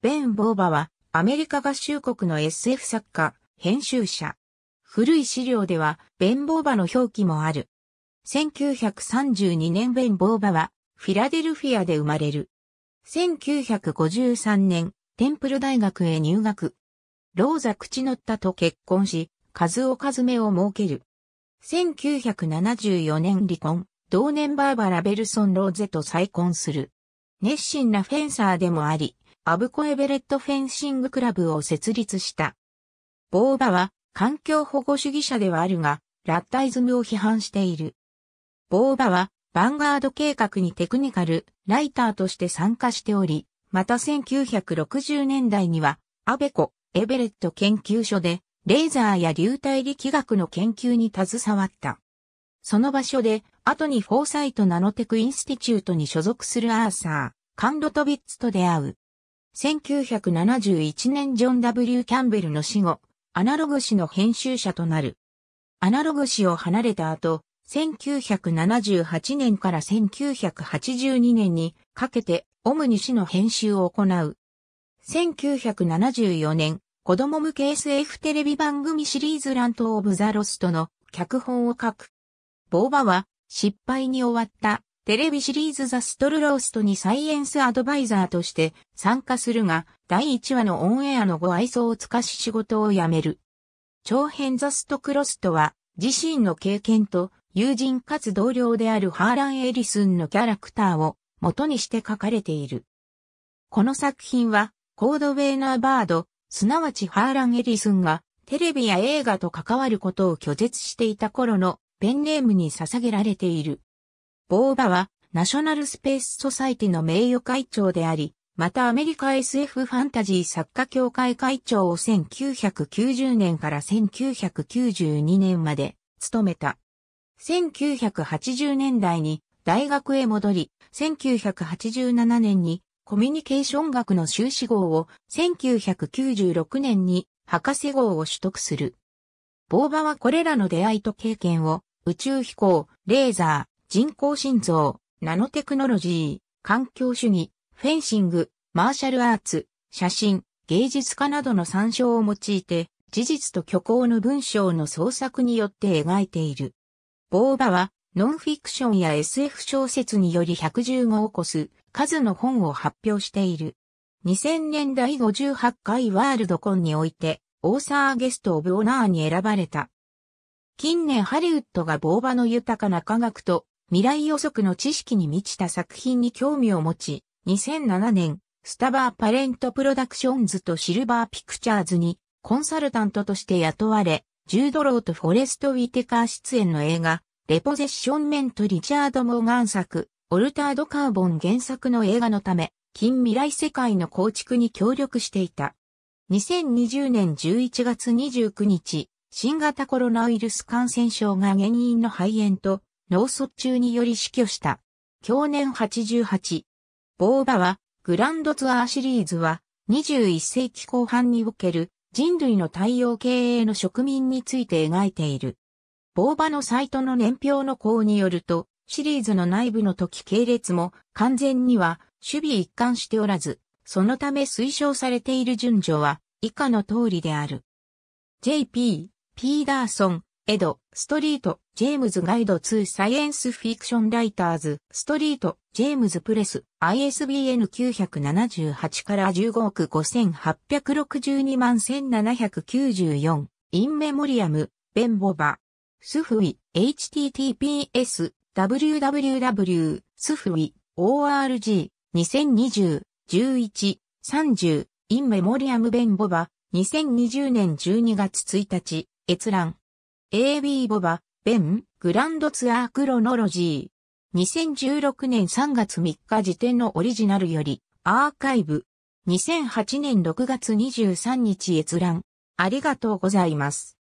ベン・ボーバは、アメリカ合衆国の SF 作家、編集者。古い資料では、ベン・ボーバの表記もある。1932年ベン・ボーバは、フィラデルフィアで生まれる。1953年、テンプル大学へ入学。ローザ・口のったと結婚し、数を数めを設ける。1974年離婚、同年バーバラ・ベルソン・ローゼと再婚する。熱心なフェンサーでもあり、アブコエベレットフェンシングクラブを設立した。ボーバは環境保護主義者ではあるが、ラッタイズムを批判している。ボーバは、ヴァンガード計画にテクニカル、ライターとして参加しており、また1960年代には、アベコ、エベレット研究所で、レーザーや流体力学の研究に携わった。その場所で、後にフォーサイトナノテクインスティチュートに所属するアーサー、カンドトビッツと出会う。1971年ジョン・ W・ キャンベルの死後、アナログ誌の編集者となる。アナログ誌を離れた後、1978年から1982年にかけてオムニ誌の編集を行う。1974年、子供向け SF テレビ番組シリーズラント・オブ・ザ・ロストの脚本を書く。ボーバは失敗に終わったテレビシリーズザストルローストにサイエンスアドバイザーとして参加するが、第1話のオンエアのご愛想をつかし仕事を辞める。長編ザストクロストは、自身の経験と友人かつ同僚であるハーラン・エリスンのキャラクターを元にして書かれている。この作品は、コードウェイナーバード、すなわちハーラン・エリスンが、テレビや映画と関わることを拒絶していた頃のペンネームに捧げられている。ボーバは、ナショナルスペースソサイティの名誉会長であり、またアメリカ SF ファンタジー作家協会会長を1990年から1992年まで務めた。1980年代に大学へ戻り、1987年にコミュニケーション学の修士号を、1996年に博士号を取得する。ボーバはこれらの出会いと経験を宇宙飛行、レーザー、人工心臓、ナノテクノロジー、環境主義、フェンシング、マーシャルアーツ、写真、芸術家などの参照を用いて、事実と虚構の文章の創作によって描いている。ボーバは、ノンフィクションや SF 小説により115を超す数の本を発表している。2000年代58回ワールドコンにおいて、オーサーゲスト・オブ・オナーに選ばれた。近年ハリウッドがボーバの豊かな科学と未来予測の知識に満ちた作品に興味を持ち、2007年、スタバーパレントプロダクションズとシルバーピクチャーズにコンサルタントとして雇われ、ジュードローとフォレスト・ウィテカー出演の映画、レポゼッションメント・リチャード・モーガン作、オルタード・カーボン原作の映画のため、近未来世界の構築に協力していた。2020年11月29日、新型コロナウイルス感染症が原因の肺炎と脳卒中により死去した。去年88。ボーバは、グランドツアーシリーズは、21世紀後半における人類の太陽経営の植民について描いている。ボーバのサイトの年表の項によると、シリーズの内部の時系列も完全には守備一貫しておらず、そのため推奨されている順序は以下の通りである。JP、ピーダーソン、エド、ストリート、ジェームズガイド2サイエンスフィクションライターズ、ストリート、ジェームズプレス、ISBN 978から15億5862万1794、インメモリアム、ベンボバ、スフィ、https、www、スフィ、org、2020、11、30、インメモリアムベンボバ、2020年12月1日、閲覧。AB ボバ、ベン、グランドツアークロノロジー。2016年3月3日時点のオリジナルより、アーカイブ。2008年6月23日閲覧。ありがとうございます。